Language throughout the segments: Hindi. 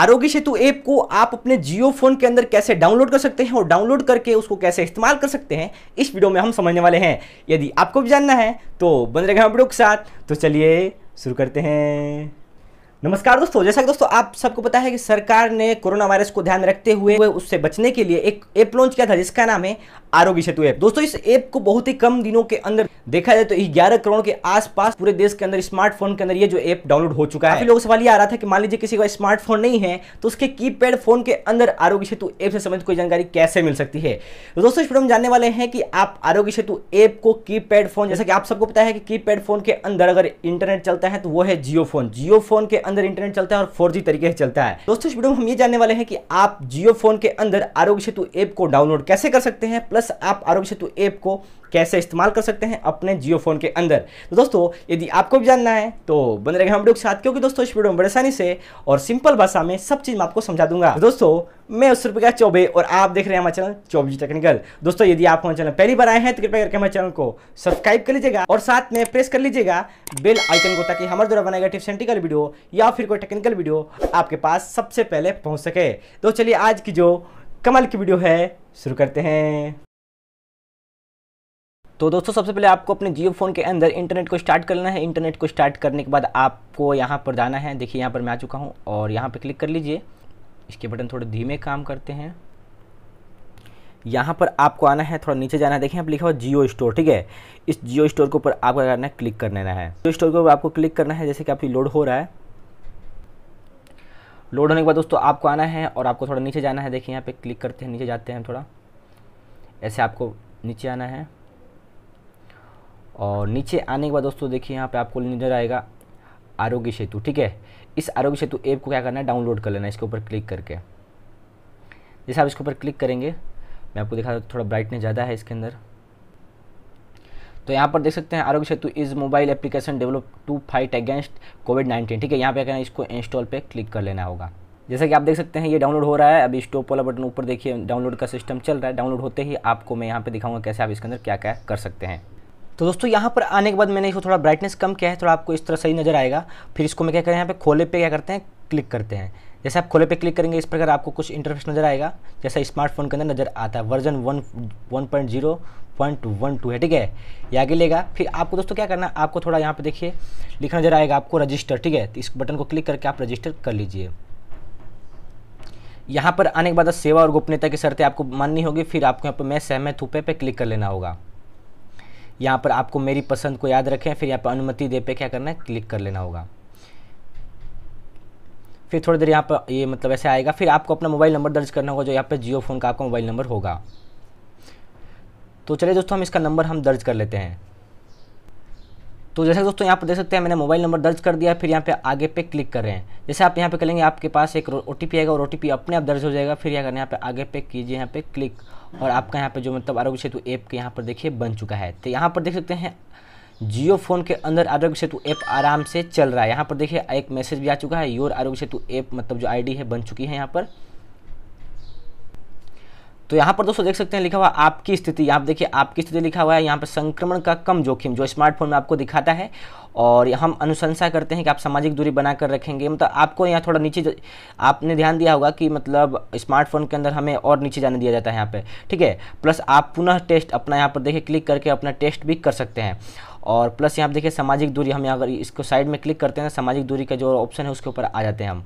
आरोग्य सेतु ऐप को आप अपने जियो फोन के अंदर कैसे डाउनलोड कर सकते हैं और डाउनलोड करके उसको कैसे इस्तेमाल कर सकते हैं इस वीडियो में हम समझने वाले हैं यदि आपको भी जानना है तो बन रहेगा वीडियो के साथ तो चलिए शुरू करते हैं नमस्कार दोस्तों जैसा कि दोस्तों आप सबको पता है कि सरकार ने कोरोना वायरस को ध्यान रखते हुए उससे बचने के लिए एक ऐप लॉन्च किया था जिसका नाम है आरोग्य सेतु ऐप दोस्तों इस ऐप को बहुत ही कम दिनों के अंदर देखा जाए तो ग्यारह करोड़ के आसपास पूरे देश के अंदर स्मार्टफोन के अंदर ये जो ऐप डाउनलोड हो चुका है लोगों सवाल ये आ रहा था कि मान लीजिए किसी का स्मार्टफोन नहीं है तो उसके की फोन के अंदर आरोग्य सेतु ऐप से संबंधित कोई जानकारी कैसे मिल सकती है तो दोस्तों इस वीडियो हम जानने वाले हैं कि आप आरोग्य सेतु ऐप को की फोन जैसा कि आप सबको पता है कि की फोन के अंदर अगर इंटरनेट चलता है तो वो है जियो फोन जियो फोन के अंदर इंटरनेट चलता है और फोर तरीके से चलता है दोस्तों इस वीडियो में हम ये जानने वाले हैं कि आप जियो फोन के अंदर आरोग्य सेतु ऐप को डाउनलोड कैसे कर सकते हैं प्लस आप आरोग्य सेतु ऐप को कैसे इस्तेमाल कर सकते हैं अपने जियो फ़ोन के अंदर तो दोस्तों यदि आपको भी जानना है तो बने रहेगा हम लोग साथ क्योंकि दोस्तों इस वीडियो में बड़े आसानी से और सिंपल भाषा में सब चीज़ मैं आपको समझा दूंगा तो दोस्तों मैं उस रुपये चौबे और आप देख रहे हैं हमारे चैनल चौबीस टेक्निकल दोस्तों यदि आप हमारे चैनल पहली बार आए हैं तो कृपया करके हमारे चैनल को सब्सक्राइब कर लीजिएगा और साथ में प्रेस कर लीजिएगा बेल आइकन को ताकि हमारे द्वारा बनाएगा टिप्स टेक्निकल वीडियो या फिर कोई टेक्निकल वीडियो आपके पास सबसे पहले पहुँच सके तो चलिए आज की जो कमल की वीडियो है शुरू करते हैं तो दोस्तों सबसे पहले आपको अपने जियो फ़ोन के अंदर इंटरनेट को स्टार्ट करना है इंटरनेट को स्टार्ट करने के बाद आपको यहाँ पर जाना है देखिए यहाँ पर मैं आ चुका हूँ और यहाँ पर क्लिक कर लीजिए इसके बटन थोड़े धीमे काम करते हैं यहाँ पर आपको आना है थोड़ा नीचे जाना है देखिए आप लिखा हुआ जियो स्टोर ठीक है इस जियो स्टोर के ऊपर आपको करना है क्लिक कर लेना है जियो स्टोर के ऊपर आपको क्लिक करना है जैसे कि आपकी लोड हो रहा है लोड होने के बाद दोस्तों आपको आना है और आपको थोड़ा नीचे जाना है देखिए यहाँ पे क्लिक करते हैं नीचे जाते हैं थोड़ा ऐसे आपको नीचे आना है और नीचे आने के बाद दोस्तों देखिए यहाँ पे आपको नजर आएगा आरोग्य सेतु ठीक है इस आरोग्य सेतु ऐप को क्या करना है डाउनलोड कर लेना इसके ऊपर क्लिक करके जैसे आप इसके ऊपर क्लिक करेंगे मैं आपको दिखा थोड़ा ब्राइटनेस ज़्यादा है इसके अंदर तो यहाँ पर देख सकते हैं Aarogya Setu is mobile application develop to fight against COVID nineteen ठीक है यहाँ पर क्या इसको इंस्टॉल पर क्लिक कर लेना होगा जैसा कि आप देख सकते हैं ये डाउनलोड हो रहा है अभी स्टॉप वाला बटन ऊपर देखिए डाउनलोड का सिस्टम चल रहा है डाउनलोड होते ही आपको मैं यहाँ पे दिखाऊंगा कैसे आप इसके अंदर क्या क्या कर सकते हैं तो दोस्तों यहाँ पर आने के बाद मैंने इसको थोड़ा ब्राइटनेस कम किया है थोड़ा आपको इस तरह सही नज़र आएगा फिर इसको मैं क्या करें यहाँ पे खोले पे क्या करते हैं क्लिक करते हैं जैसे आप खोले पे क्लिक करेंगे इस प्रकार आपको कुछ इंटरफेस नज़र आएगा जैसा स्मार्टफोन के अंदर नज़र आता है version one one point zero point one two है ठीक है ये आगे लेगा फिर आपको दोस्तों क्या करना है आपको थोड़ा यहाँ पर देखिए लिखा नज़र आएगा आपको रजिस्टर ठीक है तो इस बटन को क्लिक करके आप रजिस्टर कर लीजिए यहाँ पर आने के बाद सेवा और गोपनीयता की शर्तें आपको माननी होगी फिर आपको यहाँ पर मैं सहमत हूँ पे क्लिक कर लेना होगा यहाँ पर आपको मेरी पसंद को याद रखें फिर यहाँ पर अनुमति दे पे क्या करना है क्लिक कर लेना होगा फिर थोड़ी देर यहाँ पर ये मतलब ऐसे आएगा फिर आपको अपना मोबाइल नंबर दर्ज करना होगा जो यहाँ पर जियो फ़ोन का आपका मोबाइल नंबर होगा तो चलिए दोस्तों हम इसका नंबर हम दर्ज कर लेते हैं तो जैसे दोस्तों यहाँ पर देख सकते हैं मैंने मोबाइल नंबर दर्ज कर दिया फिर यहाँ पे आगे पे क्लिक कर रहे हैं जैसे आप यहाँ पे करेंगे आपके पास एक ओ टी आएगा और ओ अपने आप दर्ज हो जाएगा फिर यहाँ करना यहाँ पे आगे पे कीजिए यहाँ पे क्लिक और आपका यहाँ पे जो मतलब आरोग्य सेतु ऐप के यहाँ पर देखिए बन चुका है तो यहाँ पर देख सकते हैं जियो फोन के अंदर आरोग्य सेतु ऐप आराम से चल रहा है यहाँ पर देखिए एक मैसेज भी आ चुका है योर आरोग्य सेतु ऐप मतलब जो आई है बन चुकी है यहाँ पर तो यहाँ पर दोस्तों देख सकते हैं लिखा हुआ आपकी स्थिति आप देखिए आपकी स्थिति लिखा हुआ है यहाँ पर संक्रमण का कम जोखिम जो स्मार्टफोन में आपको दिखाता है और हम अनुशंसा करते हैं कि आप सामाजिक दूरी बनाकर रखेंगे मतलब आपको यहाँ थोड़ा नीचे आपने ध्यान दिया होगा कि मतलब स्मार्टफोन के अंदर हमें और नीचे जाने दिया जाता है यहाँ पर ठीक है प्लस आप पुनः टेस्ट अपना यहाँ पर देखिए क्लिक करके अपना टेस्ट भी कर सकते हैं और प्लस यहाँ देखिए सामाजिक दूरी हम यहाँ अगर इसको साइड में क्लिक करते हैं सामाजिक दूरी का जो ऑप्शन है उसके ऊपर आ जाते हैं हम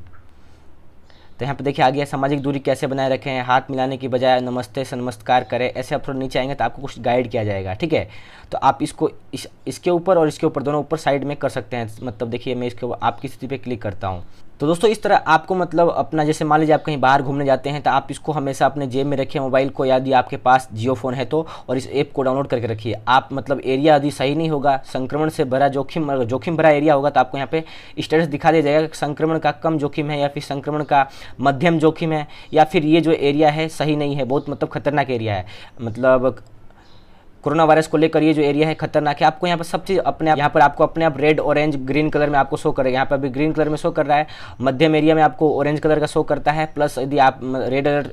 तो यहाँ पे देखिए आ गया सामाजिक दूरी कैसे बनाए रखें हाथ मिलाने की बजाय नमस्ते नमस्कार करें ऐसे आप थोड़ा नीचे आएंगे तो आपको कुछ गाइड किया जाएगा ठीक है तो आप इसको इस, इसके ऊपर और इसके ऊपर दोनों ऊपर साइड में कर सकते हैं मतलब देखिए मैं इसके आपकी स्थिति पर क्लिक करता हूँ तो दोस्तों इस तरह आपको मतलब अपना जैसे मान लीजिए आप कहीं बाहर घूमने जाते हैं तो आप इसको हमेशा अपने जेब में रखिए मोबाइल को यदि आपके पास जियो फ़ोन है तो और इस ऐप को डाउनलोड करके रखिए आप मतलब एरिया यदि सही नहीं होगा संक्रमण से भरा जोखिम जोखिम भरा एरिया होगा तो आपको यहाँ पे स्टेटस दिखा दिया जाएगा संक्रमण का कम जोखिम है या फिर संक्रमण का मध्यम जोखिम है या फिर ये जो एरिया है सही नहीं है बहुत मतलब खतरनाक एरिया है मतलब कोरोना वायरस को लेकर ये जो एरिया है खतरनाक है आपको यहाँ पर सब चीज़ अपने आप यहाँ पर आपको अपने आप रेड ऑरेंज ग्रीन कलर में आपको शो करेगा यहाँ पर अभी ग्रीन कलर में शो कर रहा है मध्यम एरिया में आपको ऑरेंज कलर का शो करता है प्लस यदि आप रेड अलर्ट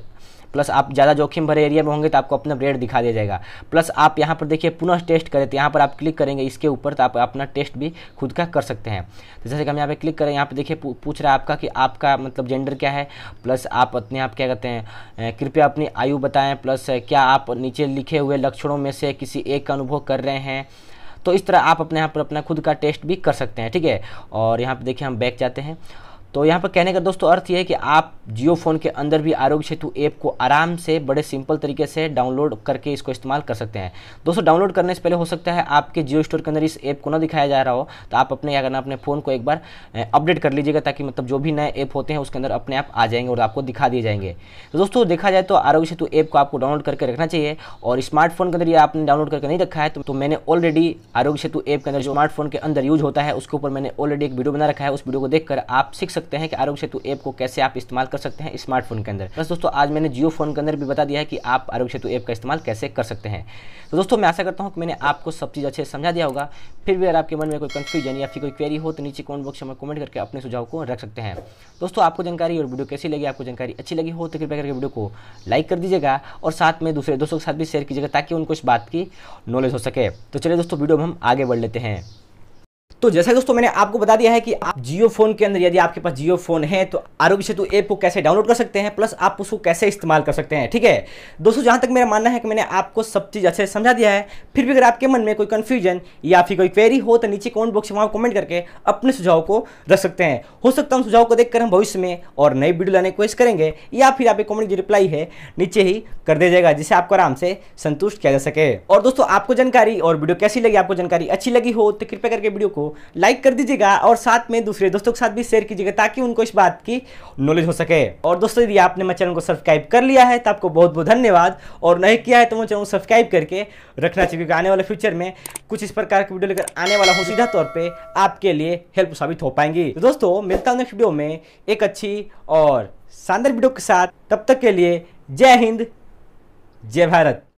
प्लस आप ज़्यादा जोखिम भरे एरिया में होंगे तो आपको अपना रेट दिखा दिया जाएगा प्लस आप यहाँ पर देखिए पुनः टेस्ट करें तो यहाँ पर आप क्लिक करेंगे इसके ऊपर तो आप अपना टेस्ट भी खुद का कर सकते हैं तो जैसे कि हम यहाँ पर क्लिक करें यहाँ पर देखिए पूछ रहा है आपका कि आपका मतलब जेंडर क्या है प्लस आप अपने आप क्या कहते हैं कृपया अपनी आयु बताएँ प्लस क्या आप नीचे लिखे हुए लक्षणों में से किसी एक का अनुभव कर रहे हैं तो इस तरह आप अपने यहाँ पर अपना खुद का टेस्ट भी कर सकते हैं ठीक है और यहाँ पर देखिए हम बैक जाते हैं तो यहाँ पर कहने का दोस्तों अर्थ ये है कि आप जियो फ़ोन के अंदर भी आरोग्य सेतु ऐप को आराम से बड़े सिंपल तरीके से डाउनलोड करके इसको इस्तेमाल कर सकते हैं दोस्तों डाउनलोड करने से पहले हो सकता है आपके जियो स्टोर के अंदर इस ऐप को ना दिखाया जा रहा हो तो आप अपने क्या करना अपने फ़ोन को एक बार अपडेट कर लीजिएगा ताकि मतलब जो भी नए ऐप होते हैं उसके अंदर अपने आप आ जाएंगे और आपको दिखा दिए जाएंगे तो दोस्तों देखा जाए तो आरोग्य सेतु ऐप को आपको डाउनलोड करके रखना चाहिए और स्मार्टफोन के अंदर ये आपने डाउनलोड करके नहीं रखा है तो, तो मैंने ऑलरेडी आरोग्य सेतु ऐप के अंदर जो स्मार्टफोन के अंदर यूज होता है उसके ऊपर मैंने ऑलरेडी एक वीडियो बना रखा है उस वीडियो को देखकर आप सीख सकते सकते हैं कि आरोग्य सेतु ऐप को कैसे आप इस्तेमाल कर सकते हैं स्मार्टफोन के अंदर बस तो दोस्तों आज मैंने जियो फोन के अंदर भी बता दिया है कि आप आरोग्य सेतु ऐप का इस्तेमाल कैसे कर सकते हैं तो दोस्तों मैं आशा करता हूँ कि मैंने आपको सब चीज़ अच्छे समझा दिया होगा फिर भी अगर आपके मन में कोई कन्फ्यूजन या फिर कोई क्वेरी हो तो नीचे कॉमेंट बॉक्स में कमेंट करके अपने सुझाव को रख सकते हैं दोस्तों आपको जानकारी और वीडियो कैसी लगी आपको जानकारी अच्छी लगी हो तो कृपया करके वीडियो को लाइक कर दीजिएगा और साथ में दूसरे दोस्तों के साथ भी शेयर कीजिएगा ताकि उनको इस बात की नॉलेज हो सके तो चलिए दोस्तों वीडियो में हम आगे बढ़ लेते हैं तो जैसा दोस्तों मैंने आपको बता दिया है कि आप जियो फोन के अंदर यदि आपके पास जियो फोन है तो आरोग्य सेतु ऐप को कैसे डाउनलोड कर सकते हैं प्लस आप उसको कैसे इस्तेमाल कर सकते हैं ठीक है दोस्तों जहां तक मेरा मानना है कि मैंने आपको सब चीज़ अच्छे से समझा दिया है फिर भी अगर आपके मन में कोई कन्फ्यूजन या फिर कोई क्वेरी हो तो नीचे कॉमेंट बॉक्स में वहाँ कमेंट करके अपने सुझाव को रख सकते हैं हो सकता है उन सुझाव को देखकर हम भविष्य में और नई वीडियो लाने की कोशिश करेंगे या फिर आपके कॉमेंट की रिप्लाई है नीचे ही कर दिया जाएगा जिसे आपको आराम से संतुष्ट किया जा सके और दोस्तों आपको जानकारी और वीडियो कैसी लगी आपको जानकारी अच्छी लगी हो तो कृपया करके वीडियो को लाइक कर दीजिएगा और साथ में दूसरे दोस्तों के साथ भी शेयर कीजिएगा ताकि उनको इस बात की नॉलेज हो सके और दोस्तों यदि आपने मेरे चैनल को सब्सक्राइब कर लिया है तो आपको बहुत बहुत धन्यवाद और नहीं किया है तो मैं चैनल को सब्सक्राइब करके रखना चाहिए क्योंकि आने वाले फ्यूचर में कुछ इस प्रकार की वीडियो लेकर आने वाला हूँ सीधा तौर पर आपके लिए हेल्प साबित हो पाएंगी तो दोस्तों मिलता हूँ नेक्स्ट वीडियो में एक अच्छी और शानदार वीडियो के साथ तब तक के लिए जय हिंद जय भारत